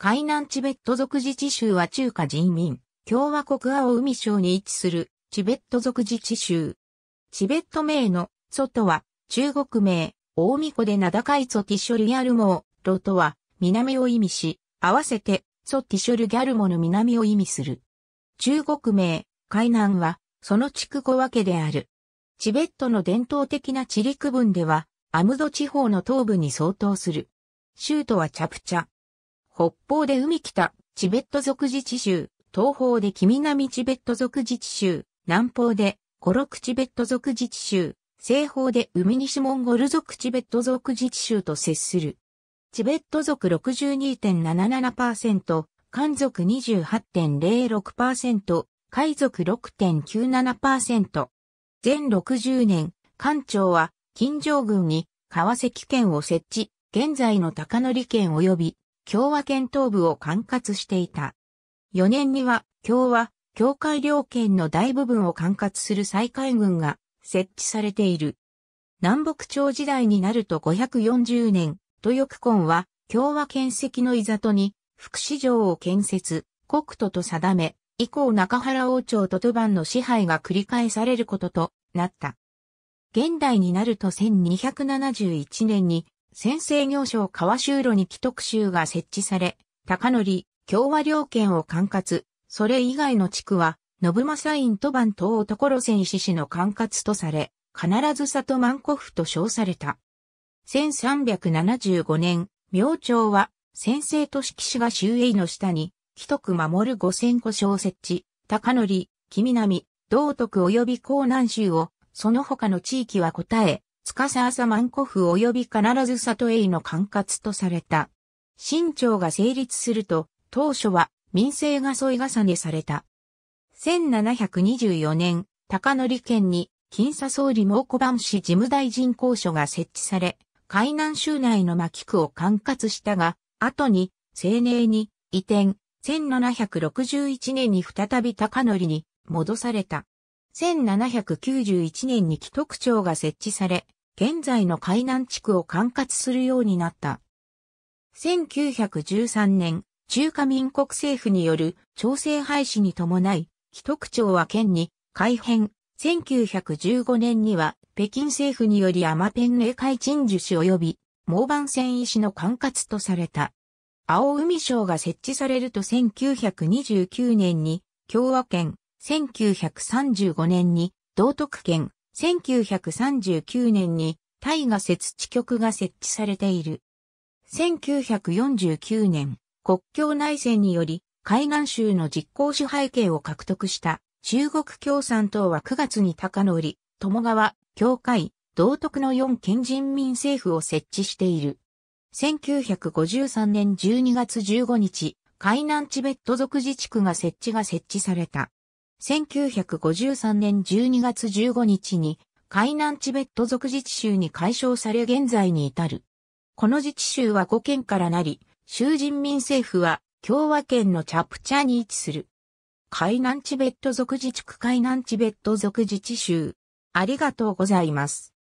海南チベット族自治州は中華人民共和国青海省に位置するチベット族自治州。チベット名の祖とは中国名、大巫湖で名高い祖ティショルギャルモー、ロとは南を意味し、合わせて祖ティショルギャルモの南を意味する。中国名、海南はその地区語分けである。チベットの伝統的な地理区分では、アムド地方の東部に相当する。州都はチャプチャ。北方で海北、チベット族自治州、東方で君南チベット族自治州、南方でコロクチベット族自治州、西方で海西モンゴル族チベット族自治州と接する。チベット族62.77%、漢族28.06%、海族6.97%。全60年、漢朝は、金城郡に川崎県を設置、現在の高則県及び共和県東部を管轄していた。4年には、共和、境界領県の大部分を管轄する再海軍が設置されている。南北朝時代になると540年、豊久根は共和県石のいざとに福祉城を建設、国都と定め、以降中原王朝と都番の支配が繰り返されることとなった。現代になると1271年に先制行商川州路に既得州が設置され、高則、共和領県を管轄、それ以外の地区は、信正院都番東所線石市の管轄とされ、必ず里万古府と称された。1375年、明朝は、先制都市騎士が周囲の下に、既得守る五千個小設置、高則、木南、道徳及び江南州を、その他の地域は答え、司朝万古府及び必ず里への管轄とされた。新朝が成立すると、当初は民政が添い重ねされた。1724年、高則県に、金佐総理猛古番市事務大臣公所が設置され、海南州内の牧区を管轄したが、後に、青年に移転、1761年に再び高則に戻された。1791年に既得庁が設置され、現在の海南地区を管轄するようになった。1913年、中華民国政府による調整廃止に伴い、既得町は県に改編。1915年には北京政府によりアマペン英会鎮守市及び毛板船医師の管轄とされた。青海省が設置されると1929年に共和県、1935年に道徳県、1939年に大河設置局が設置されている。1949年、国境内戦により海岸州の実効支配権を獲得した中国共産党は9月に高野織、友川、教会、道徳の4県人民政府を設置している。1953年12月15日、海南チベット族自治区が設置が設置された。1953年12月15日に海南チベット族自治州に解消され現在に至る。この自治州は5県からなり、州人民政府は共和県のチャプチャに位置する。海南チベット族自治区海南チベット族自治州。ありがとうございます。